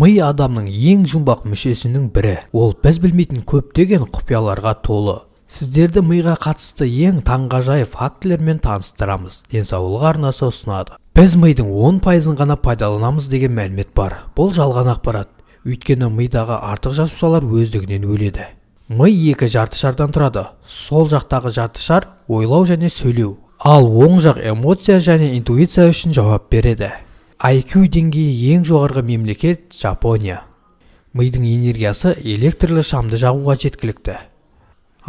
ми адамның ең жұмбақ мүшесінің бірі ол біз білмейтін көптеген құпияларға толы сіздерді миға қатысты ең таңғажайып фактілермен таныстырамыз денсаулық арнасы ұсынады біз мидың 10 пайызын ғана пайдаланамыз деген мәлімет бар бұл жалған ақпарат өйткені мидағы артық жасушалар өздігінен өледі ми екі жарты шардан тұрады сол жақтағы жарты шар ойлау және сөйлеу ал оң жақ эмоция және интуиция үшін жауап береді IQ деңгейі ең жоғарғы мемлекет Жапония. Мидың энергиясы электрлі шамды жағуға жеткілікті.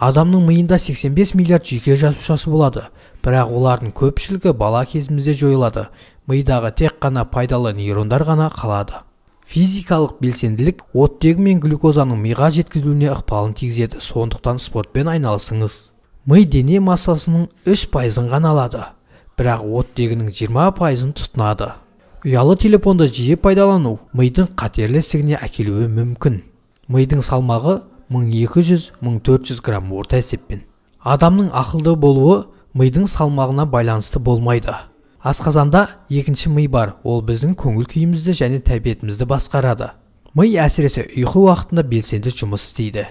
Адамның миында 85 миллиард жүйке жасушасы болады, бірақ олардың көпшілігі бала кезімізде жойылады. Мидағы тек қана пайдалы нейрондар ғана қалады. Физикалық белсенділік оттегі мен глюкозаның миға жеткізілуіне ықпалын тигізеді, сондықтан спортпен айналысыңыз. Ми дене массасының 3 пайызын ғана алады, бірақ оттегінің 20 пайызын тұтынады ұялы телефонды жиі пайдалану мидың қатерлі ісігіне әкелуі мүмкін мидың салмағы 1200-1400 грамм орта есеппен адамның ақылды болуы мидың салмағына байланысты болмайды асқазанда екінші ми бар ол біздің көңіл күйімізді және тәбетімізді басқарады ми әсіресе ұйқы уақытында белсенді жұмыс істейді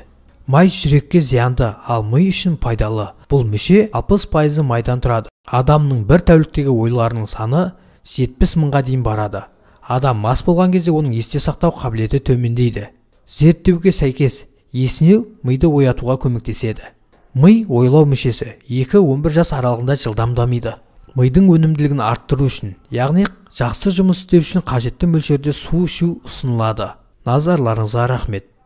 май жүрекке зиянды ал ми үшін пайдалы бұл мүше 60 пайызы майдан тұрады адамның бір тәуліктегі ойларының саны 70 мыңға дейін барады адам мас болған кезде оның есте сақтау қабілеті төмендейді зерттеуге сәйкес есінеу миды оятуға көмектеседі ми ойлау мүшесі 2-11 жас аралығында жылдам дамиды мидың өнімділігін арттыру үшін яғни жақсы жұмыс істеу үшін қажетті мөлшерде су ішу ұсынылады назарларыңызға рахмет